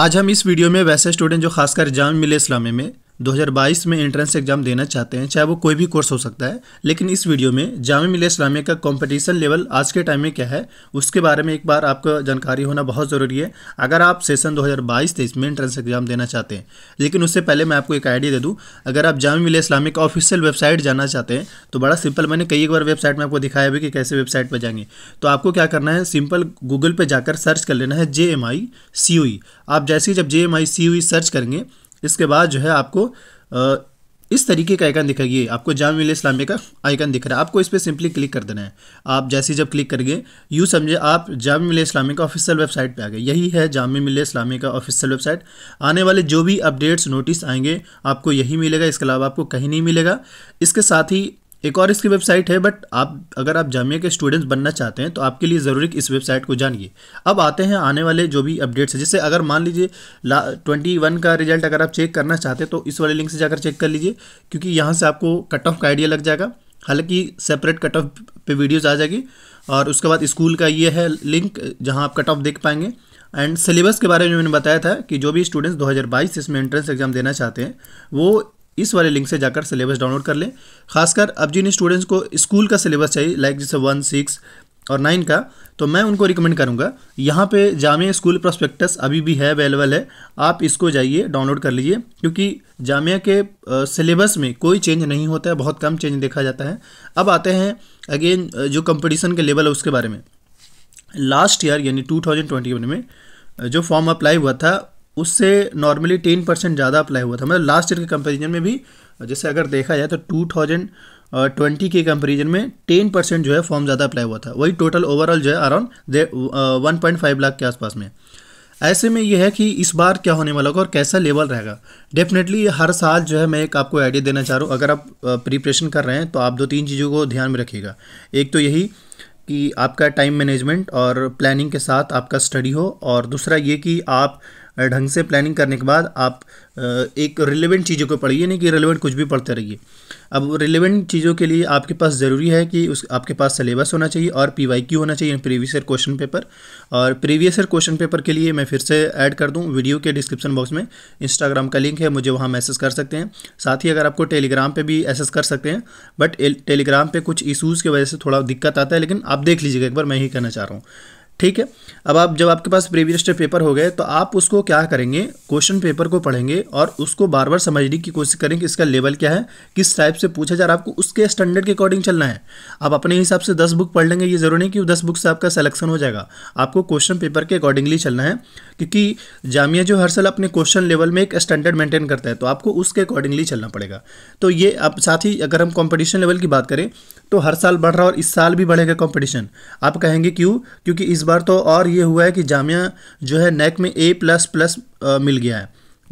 आज हम इस वीडियो में वैसे स्टूडेंट जो खासकर जाम मिले इस्लामी में 2022 में एंट्रेंस एग्जाम देना चाहते हैं चाहे वो कोई भी कोर्स हो सकता है लेकिन इस वीडियो में जाम मिल इस्लामिया का कंपटीशन लेवल आज के टाइम में क्या है उसके बारे में एक बार आपको जानकारी होना बहुत ज़रूरी है अगर आप सेशन 2022 हज़ार में एंट्रेंस एग्जाम देना चाहते हैं लेकिन उससे पहले मैं आपको एक आइडिया दे दूँ अगर आप जाम मिल इस्लामिक ऑफिशियल वेबसाइट जाना चाहते हैं तो बड़ा सिंपल मैंने कई एक बार वेबसाइट में आपको दिखाया भी कि कैसे वेबसाइट पर जाएंगे तो आपको क्या करना है सिंपल गूगल पर जाकर सर्च कर लेना है जे एम e। आप जैसे ही जब जे एम सर्च करेंगे इसके बाद जो है आपको इस तरीके का आइकन दिखाई ये आपको जाम इस्लामिया का आइकन दिख रहा है आपको इस पर सिंपली क्लिक कर देना है आप जैसे जब क्लिक करिए यू यूँ समझे आप जाम मिल इस्लामिया का ऑफिशियल वेबसाइट पे आ गए यही है जाम मिल इस्लामिया का ऑफिशियल वेबसाइट आने वाले जो भी अपडेट्स नोटिस आएंगे आपको यही मिलेगा इसके अलावा आपको कहीं नहीं मिलेगा इसके साथ ही एक और इसकी वेबसाइट है बट आप अगर आप जामिया के स्टूडेंट्स बनना चाहते हैं तो आपके लिए ज़रूरी इस वेबसाइट को जानिए अब आते हैं आने वाले जो भी अपडेट्स हैं जैसे अगर मान लीजिए ला ट्वेंटी वन का रिजल्ट अगर आप चेक करना चाहते हैं तो इस वाले लिंक से जाकर चेक कर लीजिए क्योंकि यहाँ से आपको कट ऑफ का आइडिया लग जाएगा हालांकि सेपरेट कट ऑफ पे वीडियोज़ आ जाएगी और उसके बाद स्कूल का ये है लिंक जहाँ आप कट ऑफ देख पाएंगे एंड सिलेबस के बारे में मैंने बताया था कि जो भी स्टूडेंट्स 2022 इसमें एंट्रेंस एग्ज़ाम देना चाहते हैं वो इस वाले लिंक से जाकर सिलेबस डाउनलोड कर लें खासकर अब जिन स्टूडेंट्स को स्कूल का सिलेबस चाहिए लाइक जैसे वन सिक्स और नाइन का तो मैं उनको रिकमेंड करूँगा यहाँ पे जामिया स्कूल प्रोस्पेक्टस अभी भी है अवेलेबल है आप इसको जाइए डाउनलोड कर लीजिए क्योंकि जामिया के सिलेबस में कोई चेंज नहीं होता है बहुत कम चेंज देखा जाता है अब आते हैं अगेन जो कंपटीशन के लेवल है उसके बारे में लास्ट ईयर यानी 2021 में जो फॉर्म अप्लाई हुआ था उससे नॉर्मली टेन परसेंट ज़्यादा अप्लाई हुआ था मतलब लास्ट ईयर के कंपेरिजन में भी जैसे अगर देखा जाए तो टू थाउजेंड ट्वेंटी के कंपेरिजन में टेन परसेंट जो है फॉर्म ज़्यादा अप्लाई हुआ था वही टोटल ओवरऑल जो है around one point five lakh के आसपास में ऐसे में यह है कि इस बार क्या होने वाला होगा और कैसा लेवल रहेगा डेफिनेटली हर साल जो है मैं एक आपको आइडिया देना चाह रहा हूँ अगर आप प्रिपरेशन कर रहे हैं तो आप दो तीन चीज़ों को ध्यान में रखिएगा एक तो यही कि आपका टाइम मैनेजमेंट और प्लानिंग के साथ आपका स्टडी हो और दूसरा ये कि आप ढंग से प्लानिंग करने के बाद आप एक रिलेवेंट चीज़ों को पढ़िए नहीं कि रिलेवेंट कुछ भी पढ़ते रहिए अब रिलेवेंट चीज़ों के लिए आपके पास ज़रूरी है कि उस आपके पास सिलेबस होना चाहिए और पी वाई क्यू होना चाहिए प्रीवियस ईयर क्वेश्चन पेपर और प्रीवियस ईयर क्वेश्चन पेपर के लिए मैं फिर से ऐड कर दूँ वीडियो के डिस्क्रिप्शन बॉक्स में इंस्टाग्राम का लिंक है मुझे वहाँ मैसेज कर सकते हैं साथ ही अगर आपको टेलीग्राम पर भी एसेस कर सकते हैं बट टेलीग्राम पर कुछ इशूज़ की वजह से थोड़ा दिक्कत आता है लेकिन आप देख लीजिएगा एक बार मैं ही कहना चाह रहा हूँ ठीक है अब आप जब आपके पास प्रीवियस ईयर पेपर हो गए तो आप उसको क्या करेंगे क्वेश्चन पेपर को पढ़ेंगे और उसको बार बार समझने की कोशिश करेंगे इसका लेवल क्या है किस टाइप से पूछा जा रहा है आपको उसके स्टैंडर्ड के अकॉर्डिंग चलना है आप अपने हिसाब से दस बुक पढ़ लेंगे ये जरूरी नहीं कि दस बुक से आपका सलेक्शन हो जाएगा आपको क्वेश्चन पेपर के अकॉर्डिंगली चलना है क्योंकि जामिया जो हर साल अपने क्वेश्चन लेवल में एक स्टैंडर्ड मेंटेन करता है तो आपको उसके अकॉर्डिंगली चलना पड़ेगा तो ये अब साथ ही अगर हम कॉम्पिटिशन लेवल की बात करें तो हर साल बढ़ रहा है और इस साल भी बढ़ेगा कॉम्पिटिशन आप कहेंगे क्यों क्योंकि इस बार तो और ये हुआ है कि जामिया जो है नैक में ए प्लस प्लस मिल गया है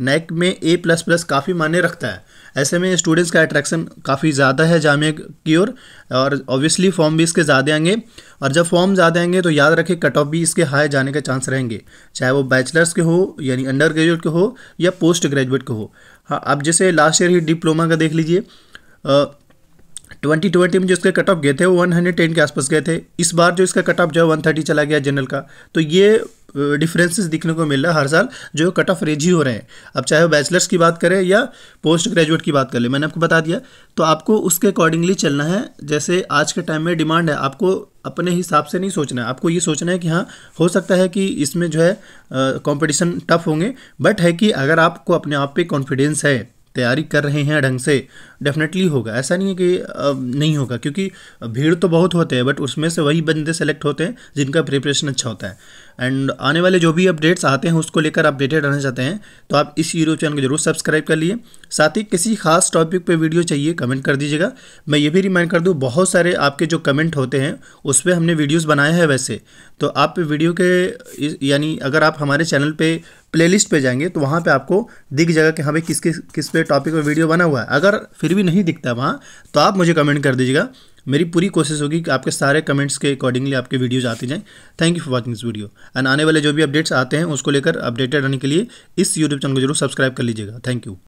नैक में ए प्लस प्लस काफ़ी मान्य रखता है ऐसे में स्टूडेंट्स का अट्रैक्शन काफ़ी ज़्यादा है जामिया की ओर और ऑब्वियसली फॉर्म भी इसके ज़्यादा आएंगे और जब फॉर्म ज़्यादा आएंगे तो याद रखें कट ऑफ भी इसके हाई जाने के चांस रहेंगे चाहे वो बैचलर्स के हो यानी अंडर ग्रेजुएट के हो या पोस्ट ग्रेजुएट के हो हाँ अब जैसे लास्ट ईयर ही डिप्लोमा का देख लीजिए 2020 में जो इसके कट ऑफ गए थे वो 110 के आसपास गए थे इस बार जो इसका कट ऑफ जो है 130 चला गया जनरल का तो ये डिफरेंसेस दिखने को मिल रहा है हर साल जो कट ऑफ रेज ही हो रहे हैं अब चाहे वो बैचलर्स की बात करें या पोस्ट ग्रेजुएट की बात कर ले मैंने आपको बता दिया तो आपको उसके अकॉर्डिंगली चलना है जैसे आज के टाइम में डिमांड है आपको अपने हिसाब से नहीं सोचना है आपको ये सोचना है कि हाँ हो सकता है कि इसमें जो है कॉम्पिटिशन टफ होंगे बट है कि अगर आपको अपने आप पर कॉन्फिडेंस है तैयारी कर रहे हैं ढंग से डेफिनेटली होगा ऐसा नहीं है कि नहीं होगा क्योंकि भीड़ तो बहुत होते हैं बट उसमें से वही बंदे सेलेक्ट होते हैं जिनका प्रिपरेशन अच्छा होता है एंड आने वाले जो भी अपडेट्स आते हैं उसको लेकर अपडेटेड रहना चाहते हैं तो आप इस यूट्यूब चैनल को जरूर सब्सक्राइब कर लिए साथ ही किसी खास टॉपिक पे वीडियो चाहिए कमेंट कर दीजिएगा मैं ये भी रिमाइंड कर दूँ बहुत सारे आपके जो कमेंट होते हैं उस पर हमने वीडियोज़ बनाए हैं वैसे तो आप वीडियो के यानी अगर आप हमारे चैनल पर लिस्ट पर जाएंगे तो वहाँ पर आपको दिख जाएगा कि हाँ भाई किस किस किस पे टॉपिक पर वीडियो बना हुआ है अगर फिर भी नहीं दिखता वहाँ तो आप मुझे कमेंट कर दीजिएगा मेरी पूरी कोशिश होगी कि आपके सारे कमेंट्स के अकॉर्डिंगली आपके वीडियोज आते जाएँ thank you for watching this video and आने वाले जो भी अपडेट्स आते हैं उसको लेकर अपडेटेड रहने के लिए इस यूट्यूब चैनल को जरूर सब्सक्राइब कर लीजिएगा थैंक यू